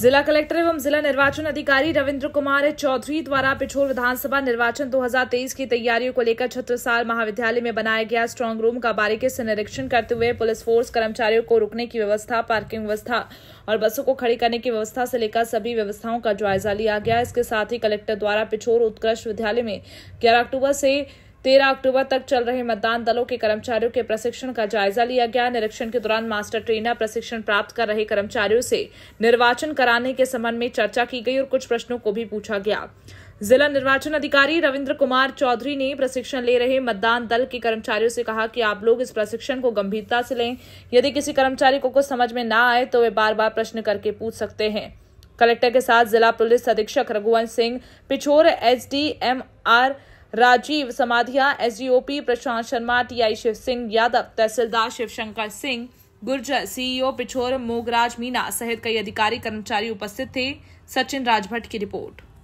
जिला कलेक्टर एवं जिला निर्वाचन अधिकारी रविंद्र कुमार चौधरी द्वारा पिछोर विधानसभा निर्वाचन 2023 की तैयारियों को लेकर छत्रसाल महाविद्यालय में बनाया गया स्ट्रांग रूम का बारीकी से निरीक्षण करते हुए पुलिस फोर्स कर्मचारियों को रुकने की व्यवस्था पार्किंग व्यवस्था और बसों को खड़ी करने की व्यवस्था से लेकर सभी व्यवस्थाओं का जायजा लिया गया इसके साथ ही कलेक्टर द्वारा पिछोर उत्कृष्ट विद्यालय में ग्यारह अक्टूबर से तेरह अक्टूबर तक चल रहे मतदान दलों के कर्मचारियों के प्रशिक्षण का जायजा लिया गया निरीक्षण के दौरान मास्टर ट्रेनर प्रशिक्षण प्राप्त कर रहे कर्मचारियों से निर्वाचन कराने के संबंध में चर्चा की गई और कुछ प्रश्नों को भी पूछा गया जिला निर्वाचन अधिकारी रविंद्र कुमार चौधरी ने प्रशिक्षण ले रहे मतदान दल के कर्मचारियों से कहा कि आप लोग इस प्रशिक्षण को गंभीरता से लें यदि किसी कर्मचारी को कुछ समझ में ना आए तो वे बार बार प्रश्न करके पूछ सकते हैं कलेक्टर के साथ जिला पुलिस अधीक्षक Raghuvansh Singh Pichhore S D M R Rajeev Samadhiya SDOP Prashant Sharma TI Shiv Singh Yadav तहसीलदार शिवशंकर सिंह गुर्जर सीईओ पिछोर मोगराज मीना सहित कई अधिकारी कर्मचारी उपस्थित थे सचिन राजभट की रिपोर्ट